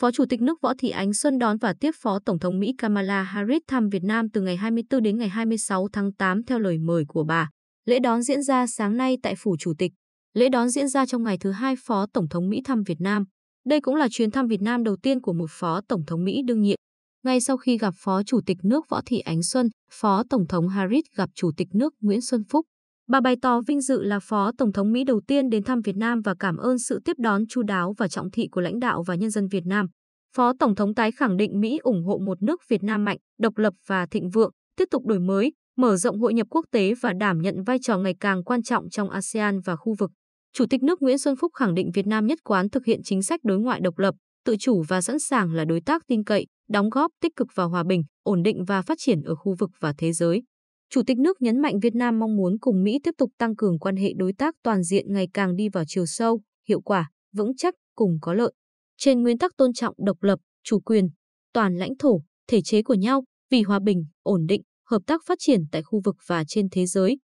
Phó Chủ tịch nước Võ Thị Ánh Xuân đón và tiếp Phó Tổng thống Mỹ Kamala Harris thăm Việt Nam từ ngày 24 đến ngày 26 tháng 8 theo lời mời của bà. Lễ đón diễn ra sáng nay tại Phủ Chủ tịch. Lễ đón diễn ra trong ngày thứ hai Phó Tổng thống Mỹ thăm Việt Nam. Đây cũng là chuyến thăm Việt Nam đầu tiên của một Phó Tổng thống Mỹ đương nhiệm. Ngay sau khi gặp Phó Chủ tịch nước Võ Thị Ánh Xuân, Phó Tổng thống Harris gặp Chủ tịch nước Nguyễn Xuân Phúc. Bà bày tỏ vinh dự là Phó Tổng thống Mỹ đầu tiên đến thăm Việt Nam và cảm ơn sự tiếp đón chu đáo và trọng thị của lãnh đạo và nhân dân Việt Nam. Phó Tổng thống tái khẳng định Mỹ ủng hộ một nước Việt Nam mạnh, độc lập và thịnh vượng, tiếp tục đổi mới, mở rộng hội nhập quốc tế và đảm nhận vai trò ngày càng quan trọng trong ASEAN và khu vực. Chủ tịch nước Nguyễn Xuân Phúc khẳng định Việt Nam nhất quán thực hiện chính sách đối ngoại độc lập, tự chủ và sẵn sàng là đối tác tin cậy, đóng góp tích cực vào hòa bình, ổn định và phát triển ở khu vực và thế giới. Chủ tịch nước nhấn mạnh Việt Nam mong muốn cùng Mỹ tiếp tục tăng cường quan hệ đối tác toàn diện ngày càng đi vào chiều sâu, hiệu quả, vững chắc, cùng có lợi. Trên nguyên tắc tôn trọng độc lập, chủ quyền, toàn lãnh thổ, thể chế của nhau, vì hòa bình, ổn định, hợp tác phát triển tại khu vực và trên thế giới,